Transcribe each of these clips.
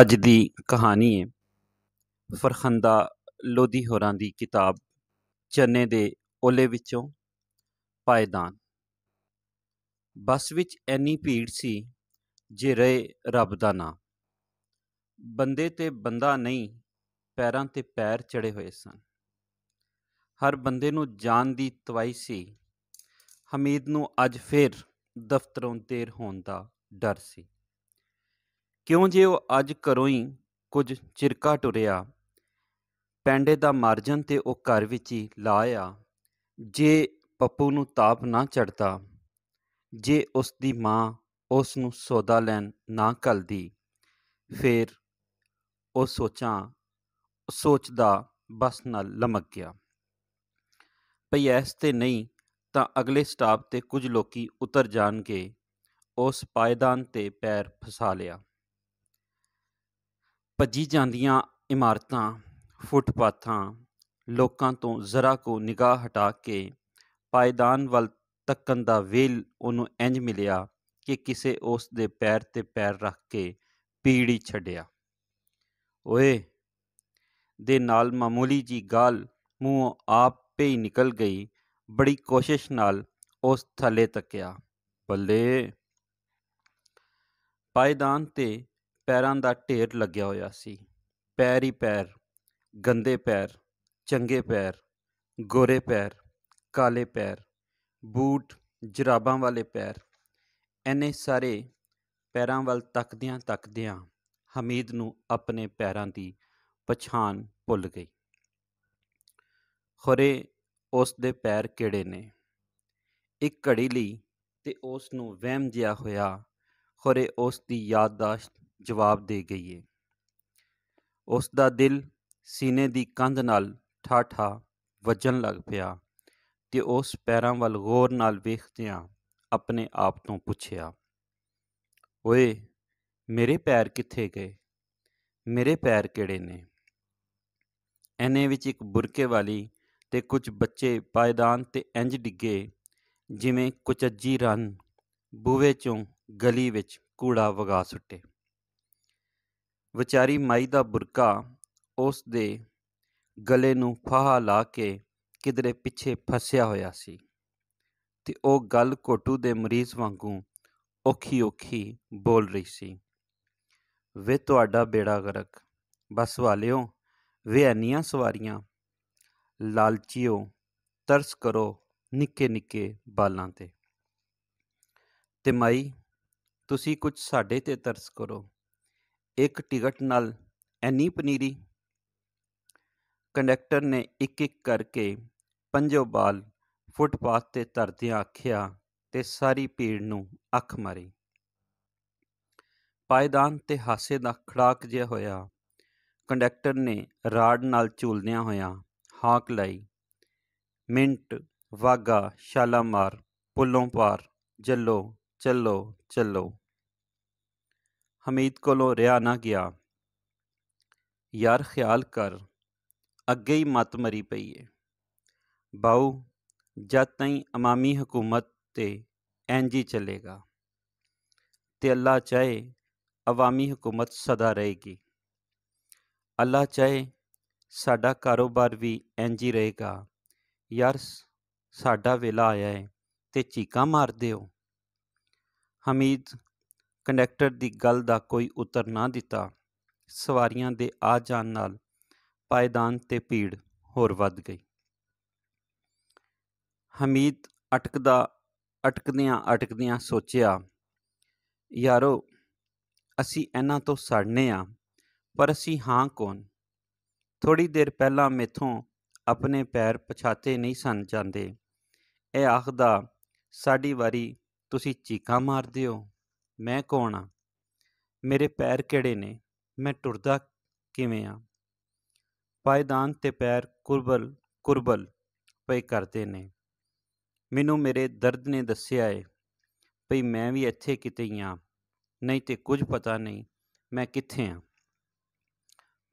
ਅੱਜ ਦੀ ਕਹਾਣੀ ਹੈ ਫਰਖੰਦਾ ਲੋਧੀ ਹੋਰਾਂ ਦੀ ਕਿਤਾਬ ਚੰਨੇ ਦੇ ਓਲੇ ਵਿੱਚੋਂ ਪਾਇਦਾਨ ਬੱਸ ਵਿੱਚ ਐਨੀ ਭੀੜ ਸੀ ਜੇ ਰਏ ਰੱਬ ਦਾ ਨਾਮ ਬੰਦੇ ਤੇ ਬੰਦਾ ਨਹੀਂ ਪੈਰਾਂ ਤੇ ਪੈਰ ਚੜੇ ਹੋਏ ਸਨ ਹਰ ਬੰਦੇ ਨੂੰ ਜਾਨ ਦੀ ਤਵਾਈ ਸੀ ਹਮੀਦ ਨੂੰ ਅੱਜ ਫੇਰ ਦਫ਼ਤਰੋਂ ਦੇਰ ਹੋਣ ਦਾ ਡਰ ਸੀ ਕਿਉਂ ਜੇ ਉਹ ਅੱਜ ਘਰੋਂ ਹੀ ਕੁਝ ਚਿਰਕਾ ਟੁਰਿਆ ਪੈਂਡੇ ਦਾ ਮਾਰਜਨ ਤੇ ਉਹ ਘਰ ਵਿੱਚ ਹੀ ਲਾਇਆ ਜੇ ਪੱਪੂ ਨੂੰ ਤਾਪ ਨਾ ਚੜਦਾ ਜੇ ਉਸ ਦੀ ਮਾਂ ਉਸ ਨੂੰ ਸੌਦਾ ਲੈਣ ਨਾ ਕਲਦੀ ਫੇਰ ਉਹ ਸੋਚਾਂ ਸੋਚਦਾ ਬਸ ਨਾਲ ਲਮਕ ਗਿਆ ਭਈ ਐਸ ਤੇ ਨਹੀਂ ਤਾਂ ਅਗਲੇ ਸਟਾਪ ਤੇ ਕੁਝ ਲੋਕੀ ਉਤਰ ਜਾਣਗੇ ਉਸ ਪਾਇਦਾਨ ਤੇ ਪੈਰ ਫਸਾ ਲਿਆ ਭੱਜੀ ਜਾਂਦੀਆਂ ਇਮਾਰਤਾਂ ਫੁੱਟਪਾਥਾਂ ਲੋਕਾਂ ਤੋਂ ਜ਼ਰਾ ਕੋ ਨਿਗਾਹ ਹਟਾ ਕੇ ਪਾਇਦਾਨ ਵੱਲ ਤੱਕਣ ਦਾ ਵੇਲ ਉਹਨੂੰ ਇੰਜ ਮਿਲਿਆ ਕਿ ਕਿਸੇ ਉਸ ਦੇ ਪੈਰ ਤੇ ਪੈਰ ਰੱਖ ਕੇ ਪੀੜੀ ਛੱਡਿਆ ਓਏ ਦੇ ਨਾਲ ਮਾਮੂਲੀ ਜੀ ਗਾਲ ਮੂੰਹ ਆਪੇ ਹੀ ਨਿਕਲ ਗਈ ਬੜੀ ਕੋਸ਼ਿਸ਼ ਨਾਲ ਉਸ ਥੱਲੇ ਤੱਕਿਆ ਬੱਲੇ ਪਾਇਦਾਨ ਤੇ ਪੈਰਾਂ ਦਾ ਢੇਰ ਲੱਗਿਆ ਹੋਇਆ ਸੀ ਪੈਰ ਹੀ ਪੈਰ ਗੰਦੇ ਪੈਰ ਚੰਗੇ ਪੈਰ ਗੋਰੇ ਪੈਰ ਕਾਲੇ ਪੈਰ ਬੂਟ ਜਰਾਬਾਂ ਵਾਲੇ ਪੈਰ ਐਨੇ ਸਾਰੇ ਪੈਰਾਂ ਵੱਲ ਤੱਕਦਿਆਂ ਤੱਕਦਿਆਂ ਹਮੀਦ ਨੂੰ ਆਪਣੇ ਪੈਰਾਂ ਦੀ ਪਛਾਣ ਭੁੱਲ ਗਈ ਖਰੇ ਉਸ ਦੇ ਪੈਰ ਕਿਹੜੇ ਨੇ ਇੱਕ ਘੜੀ ਲਈ ਤੇ ਉਸ ਨੂੰ ਵਹਿਮ ਜਿਆ ਹੋਇਆ ਖਰੇ ਉਸ ਦੀ ਯਾਦਦਾਸ਼ਤ ਜਵਾਬ ਦੇ ਗਈ ਏ ਉਸ ਦਾ ਦਿਲ ਸੀਨੇ ਦੀ ਕੰਧ ਨਾਲ ਠਾਠਾ ਵੱਜਣ ਲੱਗ ਪਿਆ ਤੇ ਉਸ ਪੈਰਾਂ ਵੱਲ ਗੌਰ ਨਾਲ ਵੇਖਦਿਆਂ ਆਪਣੇ ਆਪ ਤੋਂ ਪੁੱਛਿਆ ਓਏ ਮੇਰੇ ਪੈਰ ਕਿੱਥੇ ਗਏ ਮੇਰੇ ਪੈਰ ਕਿਹੜੇ ਨੇ ਐਨੇ ਵਿੱਚ ਇੱਕ ਬੁਰਕੇ ਵਾਲੀ ਤੇ ਕੁਝ ਬੱਚੇ ਪਾਇਦਾਨ ਤੇ ਇੰਜ ਡਿੱਗੇ ਜਿਵੇਂ ਕੁਚੱਜੀ ਰਨ ਬੂਵੇ ਚੋਂ ਗਲੀ ਵਿੱਚ ਕੂੜਾ ਵਗਾ ਸੁੱਟੇ ਵਿਚਾਰੀ ਮਾਈ ਦਾ ਬੁਰਕਾ ਉਸ ਦੇ ਗਲੇ ਨੂੰ ਫਾਹਾ ਲਾ ਕੇ ਕਿਧਰੇ ਪਿੱਛੇ ਫਸਿਆ ਹੋਇਆ ਸੀ ਤੇ ਉਹ ਗੱਲ ਕੋਟੂ ਦੇ ਮਰੀਜ਼ ਵਾਂਗੂ ਔਖੀ ਔਖੀ ਬੋਲ ਰਹੀ ਸੀ ਵੇ ਤੁਹਾਡਾ ਬੇੜਾ ਗਰਕ ਬਸ ਵਾਲਿਓ ਵੇ ਅਨੀਆਂ ਸਵਾਰੀਆਂ ਲਾਲਚੀਓ ਤਰਸ ਕਰੋ ਨਿੱਕੇ ਨਿੱਕੇ ਬਾਲਾਂ ਤੇ ਤੇ ਮਾਈ ਤੁਸੀਂ ਕੁਝ ਸਾਡੇ ਤੇ ਤਰਸ ਕਰੋ ਇੱਕ ਟਿਕਟ ਨਾਲ ਐਨੀ ਪਨੀਰੀ ਕੰਡਕਟਰ ਨੇ ਇੱਕ ਇੱਕ ਕਰਕੇ ਪੰਜੋ ਬਾਲ ਫੁੱਟਪਾਥ ਤੇ ਧਰਦੇ ਆਖਿਆ ਤੇ ਸਾਰੀ ਭੀੜ ਨੂੰ ਅੱਖ ਮਾਰੀ ਪਾਇਦਾਨ ਤੇ ਹਾਸੇ ਦਾ ਖੜਾਕ ਜਿਹਾ ਹੋਇਆ ਕੰਡਕਟਰ ਨੇ ਰਾੜ ਨਾਲ ਝੂਲਦਿਆਂ ਹੋਇਆਂ ਹਾਕ ਲਾਈ ਮਿੰਟ ਵਾਗਾ ਸ਼ਾਲਾਮਾਰ ਪੁੱਲੋਂ ਪਾਰ ਜੱਲੋ ਚੱਲੋ ਚੱਲੋ हमीद को रिहा ना गया यार ख्याल कर अगे ही मत मरी पई है बाऊ जद तई अमामी हुकूमत ते जी चलेगा ते अल्लाह चाहे अवामी हुकूमत सदा रहेगी अल्लाह चाहे साडा कारोबार भी एंजी रहेगा यार साडा वेला आया है ते चीका मार दे हमीद ਕੰਡਕਟਰ ਦੀ ਗੱਲ ਦਾ ਕੋਈ ਉੱਤਰ ਨਾ ਦਿੱਤਾ ਸਵਾਰੀਆਂ ਦੇ ਆ ਜਾਣ ਨਾਲ ਪਾਇਦਾਨ ਤੇ ਭੀੜ ਹੋਰ ਵੱਧ ਗਈ ਹਮੀਦ ਅਟਕਦਾ ਅਟਕਦਿਆਂ ਅਟਕਦਿਆਂ ਸੋਚਿਆ ਯਾਰੋ ਅਸੀਂ ਇਹਨਾਂ ਤੋਂ ਸੜਨੇ ਆ ਪਰ ਅਸੀਂ ਹਾਂ ਕੌਣ ਥੋੜੀ ਦੇਰ ਪਹਿਲਾਂ ਮੇਥੋਂ ਆਪਣੇ ਪੈਰ ਪਛਾਤੇ ਨਹੀਂ ਸਨ ਜਾਂਦੇ ਇਹ ਆਖਦਾ ਸਾਡੀ ਵਾਰੀ ਤੁਸੀਂ ਚੀਕਾਂ ਮਾਰਦੇ ਹੋ ਮੈਂ ਕੌਣ ਆ ਮੇਰੇ ਪੈਰ ਕਿਹੜੇ ਨੇ ਮੈਂ ਟੁਰਦਾ ਕਿਵੇਂ ਆ ਪਾਇਦਾਨ ਤੇ ਪੈਰ ਕੁਰਬਲ ਕੁਰਬਲ ਪਈ ਕਰਦੇ ਨੇ ਮੈਨੂੰ ਮੇਰੇ ਦਰਦ ਨੇ ਦੱਸਿਆ ਏ ਭਈ ਮੈਂ ਵੀ ਇੱਥੇ ਕਿਤੇ ਹੀ ਆ ਨਹੀਂ ਤੇ ਕੁਝ ਪਤਾ ਨਹੀਂ ਮੈਂ ਕਿੱਥੇ ਆ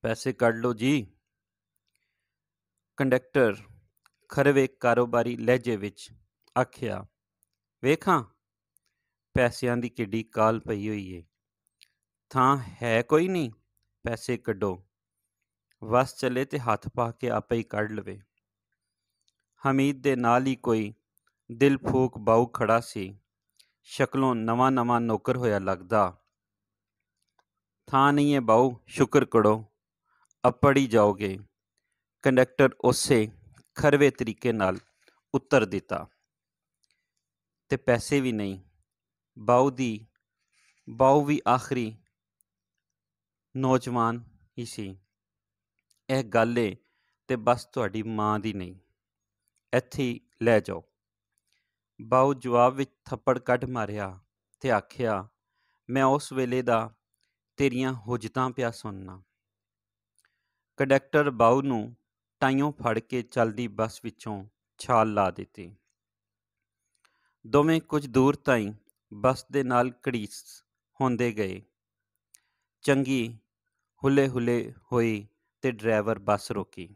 ਪੈਸੇ ਕੱਢ ਲਓ ਜੀ ਕੰਡਕਟਰ ਖਰਵੇ ਕਾਰੋਬਾਰੀ ਲਹਿਜੇ ਵਿੱਚ ਆਖਿਆ ਵੇਖਾਂ ਪੈਸਿਆਂ ਦੀ ਕਿੱਡੀ ਕਾਲ ਪਈ ਹੋਈ ਏ ਥਾਂ ਹੈ ਕੋਈ ਨਹੀਂ ਪੈਸੇ ਕੱਢੋ ਵਸ ਚਲੇ ਤੇ ਹੱਥ ਪਾ ਕੇ ਆਪੇ ਹੀ ਕੱਢ ਲਵੇ ਹਮੀਦ ਦੇ ਨਾਲ ਹੀ ਕੋਈ ਦਿਲ ਫੂਕ ਬਾਉ ਖੜਾ ਸੀ ਸ਼ਕਲੋਂ ਨਵਾਂ ਨਵਾਂ ਨੌਕਰ ਹੋਇਆ ਲੱਗਦਾ ਥਾਂ ਨਹੀਂ ਏ ਬਾਉ ਸ਼ੁਕਰ ਕਰੋ ਅਪੜੀ ਜਾਓਗੇ ਕੰਡਕਟਰ ਉਸੇ ਖਰਵੇ ਤਰੀਕੇ ਨਾਲ ਉੱਤਰ ਦਿੱਤਾ ਤੇ ਪੈਸੇ ਵੀ ਨਹੀਂ ਦੀ ਬਾਊ ਵੀ ਆਖਰੀ ਨੌਜਵਾਨ ਹੀ ਸੀ ਇਹ ਗੱਲ ਏ ਤੇ ਬਸ ਤੁਹਾਡੀ ਮਾਂ ਦੀ ਨਹੀਂ ਇੱਥੇ ਲੈ ਜਾਓ ਬਾਊ ਜਵਾਬ ਵਿੱਚ ਥੱਪੜ ਕੱਢ ਮਾਰਿਆ ਤੇ ਆਖਿਆ ਮੈਂ ਉਸ ਵੇਲੇ ਦਾ ਤੇਰੀਆਂ ਹੁਜਤਾਂ ਪਿਆ ਸੁਣਨਾ ਕੰਡਕਟਰ ਬਾਊ ਨੂੰ ਟਾਈਓਂ ਫੜ ਕੇ ਚੱਲਦੀ ਬੱਸ ਵਿੱਚੋਂ ਛਾਲ ਲਾ ਦਿੱਤੀ ਦੋਵੇਂ ਕੁਝ ਦੂਰ ਤਾਈਂ ਬਸ ਦੇ ਨਾਲ ਕੜੀਸ ਹੁੰਦੇ ਗਏ ਚੰਗੀ ਹੁਲੇ ਹੁਲੇ ਹੋਈ ਤੇ ਡਰਾਈਵਰ ਬੱਸ ਰੋਕੀ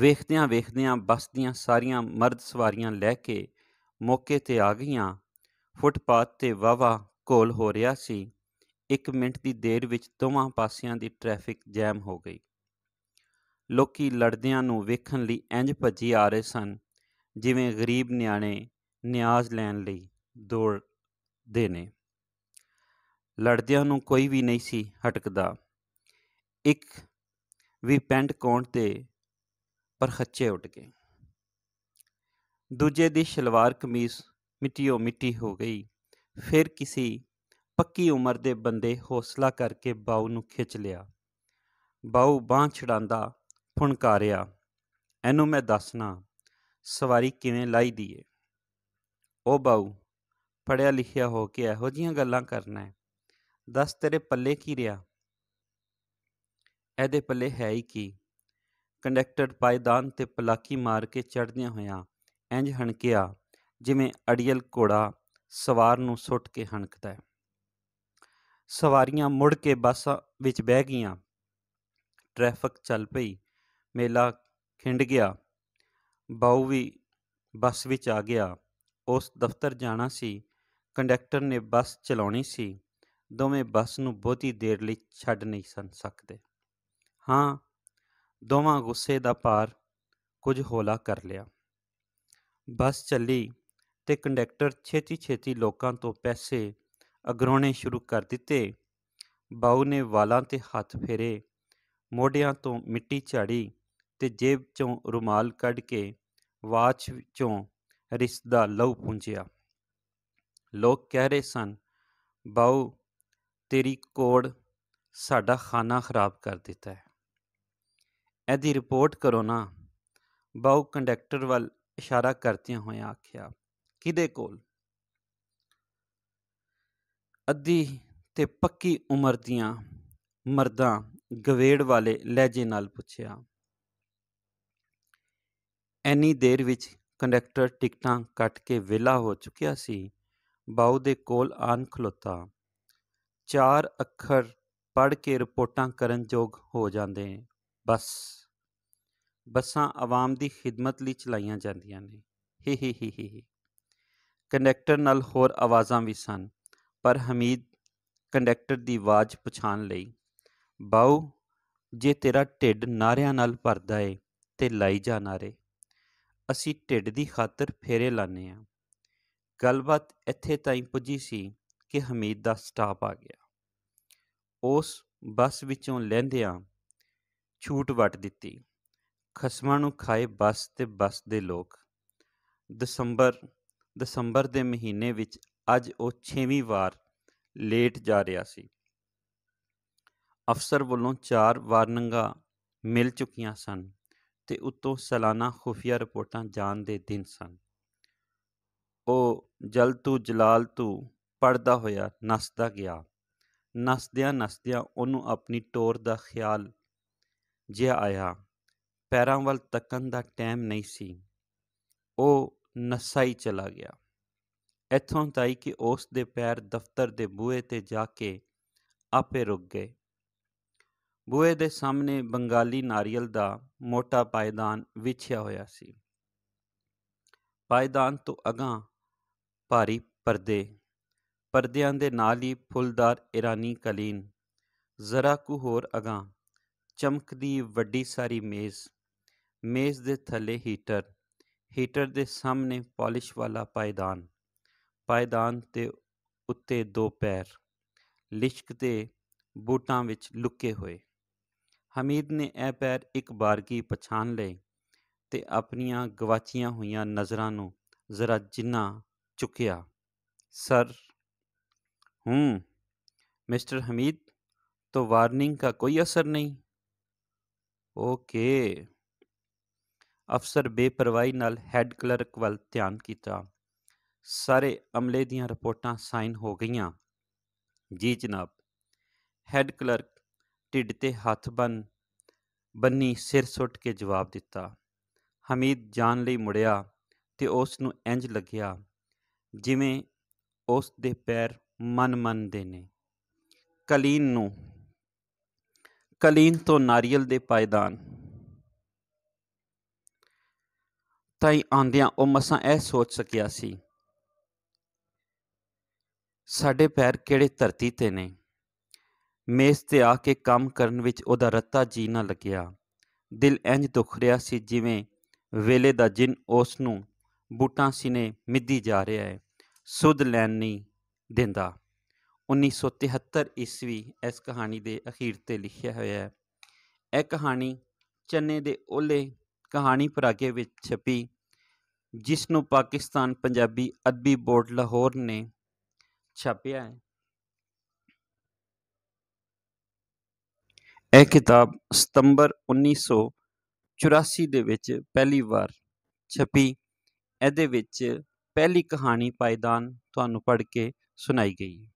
ਵੇਖਦਿਆਂ ਵੇਖਦਿਆਂ ਬੱਸ ਦੀਆਂ ਸਾਰੀਆਂ ਮਰਦ ਸਵਾਰੀਆਂ ਲੈ ਕੇ ਮੌਕੇ ਤੇ ਆ ਗਈਆਂ ਫੁੱਟਪਾਥ ਤੇ ਵਾਵਾ ਕੋਲ ਹੋ ਰਿਹਾ ਸੀ 1 ਮਿੰਟ ਦੀ ਦੇਰ ਵਿੱਚ ਦੋਵਾਂ ਪਾਸਿਆਂ ਦੀ ਟ੍ਰੈਫਿਕ ਜੈਮ ਹੋ ਗਈ ਲੋਕੀ ਲੜਦਿਆਂ ਨੂੰ ਵੇਖਣ ਲਈ ਇੰਜ ਭੱਜੀ ਆ ਰਹੇ ਸਨ ਜਿਵੇਂ ਗਰੀਬ ਨਿਆਣੇ ਨਿਆਜ਼ ਲੈਣ ਲਈ ਦੌੜਦੇ ਨੇ ਲੜਦਿਆਂ ਨੂੰ ਕੋਈ ਵੀ ਨਹੀਂ ਸੀ ਹਟਕਦਾ ਇੱਕ ਵੀ ਪੈਂਟ ਕੋਣ ਤੇ ਪਰ ਖੱਚੇ ਉੱਟ ਗਏ ਦੂਜੇ ਦੀ ਸ਼ਲਵਾਰ ਕਮੀਜ਼ ਮਿੱਟੀਓ ਮਿੱਟੀ ਹੋ ਗਈ ਫਿਰ ਕਿਸੇ ਪੱਕੀ ਉਮਰ ਦੇ ਬੰਦੇ ਹੌਸਲਾ ਕਰਕੇ ਬਾਉ ਨੂੰ ਖਿੱਚ ਲਿਆ ਬਾਉ ਬਾਹ ਛਡਾਂਦਾ ਫੁਣਕਾਰਿਆ ਇਹਨੂੰ ਮੈਂ ਦੱਸਣਾ ਸਵਾਰੀ ਕਿਵੇਂ ਲਾਈ ਦੀਏ ਉਹ ਬਾਊ ਪੜਿਆ ਲਿਖਿਆ ਹੋ ਕੇ ਇਹੋ ਜੀਆਂ ਗੱਲਾਂ ਕਰਨਾ ਹੈ ਦੱਸ ਤੇਰੇ ਪੱਲੇ ਕੀ ਰਿਆ ਇਹਦੇ ਪੱਲੇ ਹੈ ਹੀ ਕੀ ਕੰਡਕਟਰ ਪਾਇਦਾਨ ਤੇ ਪਲਾਕੀ ਮਾਰ ਕੇ ਚੜਦਿਆਂ ਹੋਇਆਂ ਇੰਜ ਹਣਕਿਆ ਜਿਵੇਂ ਅੜੀਲ ਘੋੜਾ ਸਵਾਰ ਨੂੰ ਸੁੱਟ ਕੇ ਹਣਕਦਾ ਹੈ ਸਵਾਰੀਆਂ ਮੁੜ ਕੇ ਬੱਸਾਂ ਵਿੱਚ ਬਹਿ ਗਈਆਂ ਟ੍ਰੈਫਿਕ ਚੱਲ ਪਈ ਮੇਲਾ ਖਿੰਡ ਗਿਆ ਬਾਉ ਵੀ ਬੱਸ ਵਿੱਚ ਆ ਗਿਆ ਉਸ ਦਫ਼ਤਰ ਜਾਣਾ ਸੀ ਕੰਡਕਟਰ ਨੇ ਬੱਸ ਚਲਾਉਣੀ ਸੀ ਦੋਵੇਂ ਬੱਸ ਨੂੰ ਬਹੁਤੀ ਦੇਰ ਲਈ ਛੱਡ ਨਹੀਂ ਸਨ ਸਕਦੇ ਹਾਂ ਦੋਵਾਂ ਗੁੱਸੇ ਦਾ ਪਾਰ ਕੁਝ ਹੋਲਾ ਕਰ ਲਿਆ ਬੱਸ ਚੱਲੀ ਤੇ ਕੰਡਕਟਰ ਛੇਤੀ-ਛੇਤੀ ਲੋਕਾਂ ਤੋਂ ਪੈਸੇ ਅਗਰੋਣੇ ਸ਼ੁਰੂ ਕਰ ਦਿੱਤੇ ਬਾਉ ਨੇ ਵਾਲਾਂ ਤੇ ਹੱਥ ਫੇਰੇ ਮੋਢਿਆਂ ਤੋਂ ਮਿੱਟੀ ਝਾੜੀ ਤੇ ਜੇਬ ਚੋਂ ਰੁਮਾਲ ਕੱਢ ਕੇ ਵਾਚ ਚੋਂ ਰਿਸ ਦਾ ਲਹੂ ਪੁੰਝਿਆ ਲੋਕ ਕਹਿ ਰਹੇ ਸਨ ਬਾਉ ਤੇਰੀ ਕੋੜ ਸਾਡਾ ਖਾਣਾ ਖਰਾਬ ਕਰ ਦਿੱਤਾ ਹੈ ਐਦੀ ਰਿਪੋਰਟ ਕਰੋ ਨਾ ਬਾਉ ਕੰਡਕਟਰ ਵੱਲ ਇਸ਼ਾਰਾ ਕਰਦਿਆਂ ਹੋਇਆਂ ਆਖਿਆ ਕਿਹਦੇ ਕੋਲ ਅੱਧੀ ਤੇ ਪੱਕੀ ਉਮਰ ਦੀਆਂ ਮਰਦਾਂ ਗਵੇੜ ਵਾਲੇ ਲਹਿਜੇ ਨਾਲ ਪੁੱਛਿਆ ਐਨੀ ਦੇਰ ਵਿੱਚ ਕੰਡਕਟਰ ਟਿਕਟਾਂ ਕੱਟ ਕੇ ਵਿਲਾ ਹੋ ਚੁੱਕਿਆ ਸੀ ਬਾਉ ਦੇ ਕੋਲ ਆਨ ਖਲੋਤਾ ਚਾਰ ਅੱਖਰ ਪੜ ਕੇ ਰਿਪੋਰਟਾਂ ਕਰਨ ਯੋਗ ਹੋ ਜਾਂਦੇ ਬਸ ਬੱਸਾਂ ਆਵਾਮ ਦੀ ਖਿਦਮਤ ਲਈ ਚਲਾਈਆਂ ਜਾਂਦੀਆਂ ਨੇ ਹੀ ਹੀ ਹੀ ਹੀ ਕੰਡਕਟਰ ਨਾਲ ਹੋਰ ਆਵਾਜ਼ਾਂ ਵੀ ਸਨ ਪਰ ਹਮੀਦ ਕੰਡਕਟਰ ਦੀ ਆਵਾਜ਼ ਪਛਾਣ ਲਈ ਬਾਉ ਜੇ ਤੇਰਾ ਢਿੱਡ ਨਾਰਿਆਂ ਨਾਲ ਭਰਦਾ ਏ ਤੇ ਲਈ ਜਾ ਨਾਰੇ ਅਸੀਂ ਢਿੱਡ ਦੀ ਖਾਤਰ ਫੇਰੇ ਲਾਨੇ ਆ ਗੱਲਬਾਤ ਇੱਥੇ ਤਾਈਂ ਪੁੱਜੀ ਸੀ ਕਿ ਹਮੀਦ ਦਾ ਸਟਾਪ ਆ ਗਿਆ ਉਸ ਬੱਸ ਵਿੱਚੋਂ ਲੈਂਦਿਆਂ ਛੂਟ ਵਟ ਦਿੱਤੀ ਖਸਮਾਂ ਨੂੰ ਖਾਏ ਬੱਸ ਤੇ ਬੱਸ ਦੇ ਲੋਕ ਦਸੰਬਰ ਦਸੰਬਰ ਦੇ ਮਹੀਨੇ ਵਿੱਚ ਅੱਜ ਉਹ 6ਵੀਂ ਵਾਰ ਲੇਟ ਜਾ ਰਿਹਾ ਸੀ ਅਫਸਰ ਵੱਲੋਂ ਚਾਰ ਵਾਰਨਿੰਗਾਂ ਮਿਲ ਚੁੱਕੀਆਂ ਸਨ ਤੇ ਉਤੋਂ ਸਾਲਾਨਾ ਖੁਫੀਆ ਰਿਪੋਰਟਾਂ ਜਾਣ ਦੇ ਦਿਨ ਸਨ ਉਹ ਜਲ ਤੂ ਜਲਾਲ ਤੂ ਪੜਦਾ ਹੋਇਆ ਨਸਦਾ ਗਿਆ ਨਸਦਿਆਂ ਨਸਦਿਆਂ ਉਹਨੂੰ ਆਪਣੀ ਟੋਰ ਦਾ ਖਿਆਲ ਜਿਹਾ ਆਇਆ ਪੈਰਾਂ ਵੱਲ ਤੱਕਣ ਦਾ ਟਾਈਮ ਨਹੀਂ ਸੀ ਉਹ ਨਸਾਈ ਚਲਾ ਗਿਆ ਇਥੋਂ ਤਾਈ ਕਿ ਉਸ ਦੇ ਪੈਰ ਦਫ਼ਤਰ ਦੇ ਬੂਹੇ ਤੇ ਜਾ ਕੇ ਆਪੇ ਰੁਕ ਗਏ ਬੂਹੇ ਦੇ ਸਾਹਮਣੇ ਬੰਗਾਲੀ ਨਾਰੀਅਲ ਦਾ ਮੋਟਾ ਪਾਇਦਾਨ ਵਿਛਿਆ ਹੋਇਆ ਸੀ ਪਾਇਦਾਨ ਤੋਂ ਅਗਾਹ ਭਾਰੀ ਪਰਦੇ ਪਰਦਿਆਂ ਦੇ ਨਾਲ ਹੀ ਫੁੱਲਦਾਰ ਇਰਾਨੀ ਕਲੀਨ ਜ਼ਰਾ ਕੁ ਹੋਰ ਅਗਾਹ ਚਮਕਦੀ ਵੱਡੀ ਸਾਰੀ ਮੇਜ਼ ਮੇਜ਼ ਦੇ ਥੱਲੇ ਹੀਟਰ ਹੀਟਰ ਦੇ ਸਾਹਮਣੇ ਪਾਲਿਸ਼ ਵਾਲਾ ਪਾਇਦਾਨ ਪਾਇਦਾਨ ਤੇ ਉੱਤੇ ਦੋ ਪੈਰ ਲਿਸ਼ਕ ਤੇ ਬੂਟਾਂ ਵਿੱਚ ਲੁਕੇ ਹੋਏ ਹਮੀਦ ਨੇ ਇਹ ਪੈਰ ਇੱਕ ਕੀ ਪਛਾਣ ਲਏ ਤੇ ਆਪਣੀਆਂ ਗਵਾਚੀਆਂ ਹੋਈਆਂ ਨਜ਼ਰਾਂ ਨੂੰ ਜ਼ਰਾ ਜਿੰਨਾ ਚੁੱਕਿਆ ਸਰ ਹੂੰ ਮਿਸਟਰ ਹਮੀਦ ਤੋਂ ਵਾਰਨਿੰਗ ਦਾ ਕੋਈ ਅਸਰ ਨਹੀਂ ਓਕੇ ਅਫਸਰ ਬੇਪਰਵਾਹੀ ਨਾਲ ਹੈੱਡ ਕਲਰਕ ਵੱਲ ਧਿਆਨ ਕੀਤਾ ਸਾਰੇ ਅਮਲੇ ਦੀਆਂ ਰਿਪੋਰਟਾਂ ਸਾਈਨ ਹੋ ਗਈਆਂ ਜੀ ਜਨਾਬ ਹੈੱਡ ਕਲਰਕ ਢਿੱਡ ਤੇ ਹੱਥ ਬੰਨ ਬੰਨੀ ਸਿਰ ਸੁੱਟ ਕੇ ਜਵਾਬ ਦਿੱਤਾ ਹਮੀਦ ਜਾਣ ਲਈ ਮੁੜਿਆ ਤੇ ਉਸ ਨੂੰ ਇੰਜ ਲੱਗਿਆ ਜਿਵੇਂ ਉਸ ਦੇ ਪੈਰ ਮਨ ਮਨ ਦੇ ਨੇ ਕਲੀਨ ਨੂੰ ਕਲੀਨ ਤੋਂ ਨਾਰੀਅਲ ਦੇ ਪਾਇਦਾਨ ਤਾਈ ਆਂਦਿਆਂ ਉਹ ਮਸਾਂ ਇਹ ਸੋਚ ਸਕਿਆ ਸੀ ਸਾਡੇ ਪੈਰ ਕਿਹੜੇ ਧਰਤੀ ਤੇ ਨੇ ਮੇਜ਼ ਤੇ ਆ ਕੇ ਕੰਮ ਕਰਨ ਵਿੱਚ ਉਹਦਾ ਰੱਤਾ ਜੀ ਨਾ ਲੱਗਿਆ ਦਿਲ ਇੰਜ ਦੁਖ ਰਿਹਾ ਸੀ ਜਿਵੇਂ ਵੇਲੇ ਦਾ ਜਿੰਨ ਉਸ ਨੂੰ ਬੂਟਾਂ ਸੀਨੇ ਮਿੱਧੀ ਜਾ ਰਿਹਾ ਹੈ ਸੁਧ ਲੈਣ ਨਹੀਂ ਦਿੰਦਾ 1973 ਈਸਵੀ ਇਸ ਕਹਾਣੀ ਦੇ ਅਖੀਰ ਤੇ ਲਿਖਿਆ ਹੋਇਆ ਹੈ ਇਹ ਕਹਾਣੀ ਚੰਨੇ ਦੇ ਓਲੇ ਕਹਾਣੀ ਪਰਾਗੇ ਵਿੱਚ ਛਪੀ ਜਿਸ ਨੂੰ ਪਾਕਿਸਤਾਨ ਪੰਜਾਬੀ ਅਦਬੀ ਬੋਰਡ ਲਾਹੌਰ ਨੇ ਛਾਪਿਆ ਹੈ ਇਹ ਕਿਤਾਬ ਸਤੰਬਰ 1984 ਦੇ ਵਿੱਚ ਪਹਿਲੀ ਵਾਰ ਛਪੀ ਇਹਦੇ ਵਿੱਚ ਪਹਿਲੀ ਕਹਾਣੀ ਪਾਇਦਾਨ ਤੁਹਾਨੂੰ ਪੜ੍ਹ ਕੇ ਸੁਣਾਈ ਗਈ